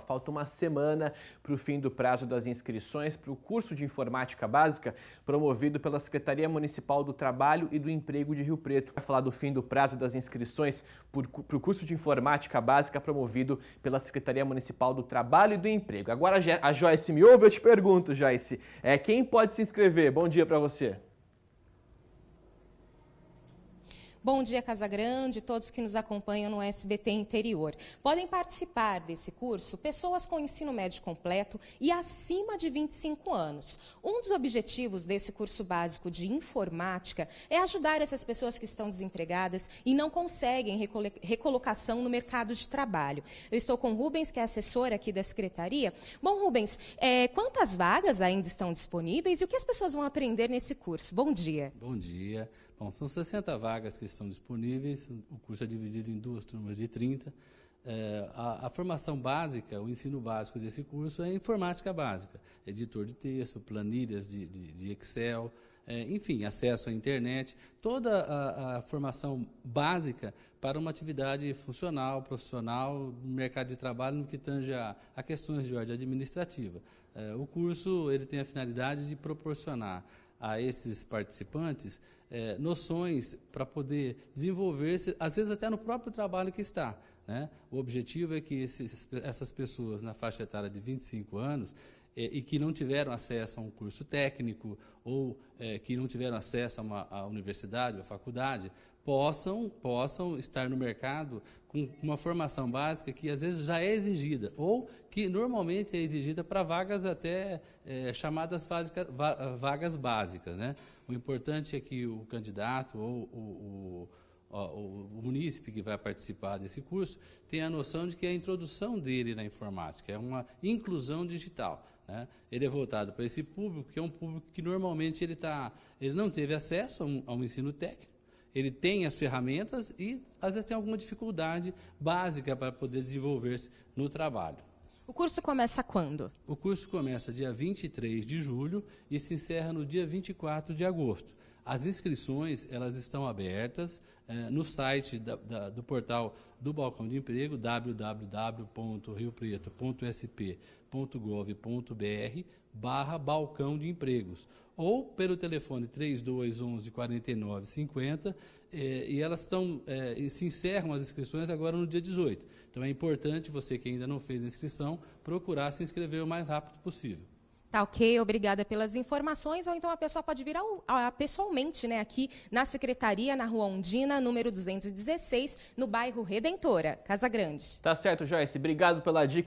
Falta uma semana para o fim do prazo das inscrições para o curso de informática básica promovido pela Secretaria Municipal do Trabalho e do Emprego de Rio Preto. Vai falar do fim do prazo das inscrições para o curso de informática básica promovido pela Secretaria Municipal do Trabalho e do Emprego. Agora a Joyce me ouve, eu te pergunto, Joyce, é, quem pode se inscrever? Bom dia para você. Bom dia, Casa Grande, todos que nos acompanham no SBT Interior. Podem participar desse curso pessoas com ensino médio completo e acima de 25 anos. Um dos objetivos desse curso básico de informática é ajudar essas pessoas que estão desempregadas e não conseguem recolocação no mercado de trabalho. Eu estou com Rubens, que é assessor aqui da secretaria. Bom, Rubens, é, quantas vagas ainda estão disponíveis e o que as pessoas vão aprender nesse curso? Bom dia. Bom dia. Bom, são 60 vagas que estão estão disponíveis. O curso é dividido em duas turmas de 30. É, a, a, formação básica, o ensino básico desse curso é informática básica, editor de texto, planilhas de, de, de Excel, é, enfim, acesso à internet, toda a, a, formação básica para uma atividade funcional, profissional, mercado de trabalho, no que tange a, a questões de ordem administrativa. É, o curso ele tem a finalidade de proporcionar a esses participantes é, noções para poder desenvolver-se, às vezes até no próprio trabalho que está. Né? O objetivo é que esses, essas pessoas na faixa etária de 25 anos é, e que não tiveram acesso a um curso técnico ou é, que não tiveram acesso a uma a universidade, a faculdade, possam, possam estar no mercado com uma formação básica que às vezes já é exigida, ou que normalmente é exigida para vagas até é, chamadas vagas, vagas básicas. Né? O importante é que o candidato ou o, o, o, o munícipe que vai participar desse curso tenha a noção de que é a introdução dele na informática é uma inclusão digital. Né? Ele é voltado para esse público, que é um público que normalmente ele, tá, ele não teve acesso a um, a um ensino técnico, ele tem as ferramentas e às vezes tem alguma dificuldade básica para poder desenvolver-se no trabalho. O curso começa quando? O curso começa dia 23 de julho e se encerra no dia 24 de agosto. As inscrições elas estão abertas eh, no site da, da, do portal do Balcão de Emprego, www.riopreto.sp.gov.br barra Balcão de Empregos, ou pelo telefone 3211 4950, eh, e elas estão, eh, e se encerram as inscrições agora no dia 18. Então é importante você que ainda não fez a inscrição, procurar se inscrever o mais rápido possível. Tá ok, obrigada pelas informações. Ou então a pessoa pode vir ao, a, pessoalmente né, aqui na Secretaria, na Rua Ondina, número 216, no bairro Redentora, Casa Grande. Tá certo, Joyce. Obrigado pela dica.